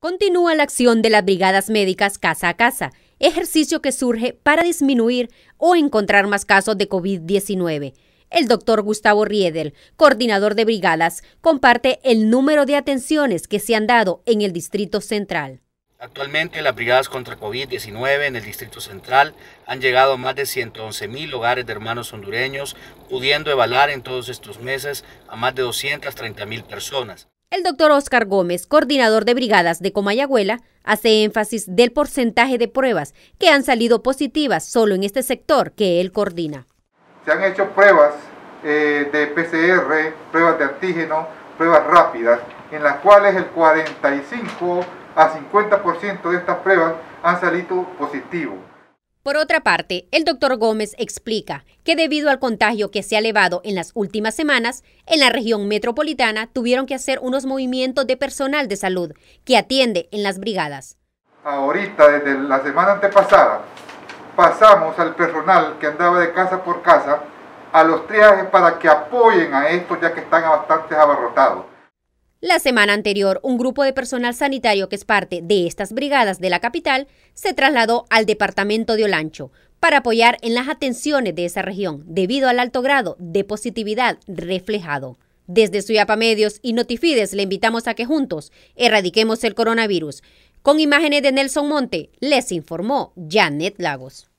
Continúa la acción de las brigadas médicas casa a casa, ejercicio que surge para disminuir o encontrar más casos de COVID-19. El doctor Gustavo Riedel, coordinador de brigadas, comparte el número de atenciones que se han dado en el Distrito Central. Actualmente las brigadas contra COVID-19 en el Distrito Central han llegado a más de 111 mil hogares de hermanos hondureños, pudiendo evaluar en todos estos meses a más de 230 mil personas. El doctor Oscar Gómez, coordinador de brigadas de Comayagüela, hace énfasis del porcentaje de pruebas que han salido positivas solo en este sector que él coordina. Se han hecho pruebas eh, de PCR, pruebas de antígeno, pruebas rápidas, en las cuales el 45 a 50% de estas pruebas han salido positivas. Por otra parte, el doctor Gómez explica que debido al contagio que se ha elevado en las últimas semanas, en la región metropolitana tuvieron que hacer unos movimientos de personal de salud que atiende en las brigadas. Ahorita, desde la semana antepasada, pasamos al personal que andaba de casa por casa a los triajes para que apoyen a estos ya que están bastante abarrotados. La semana anterior, un grupo de personal sanitario que es parte de estas brigadas de la capital se trasladó al departamento de Olancho para apoyar en las atenciones de esa región debido al alto grado de positividad reflejado. Desde Suyapa Medios y Notifides le invitamos a que juntos erradiquemos el coronavirus. Con imágenes de Nelson Monte, les informó Janet Lagos.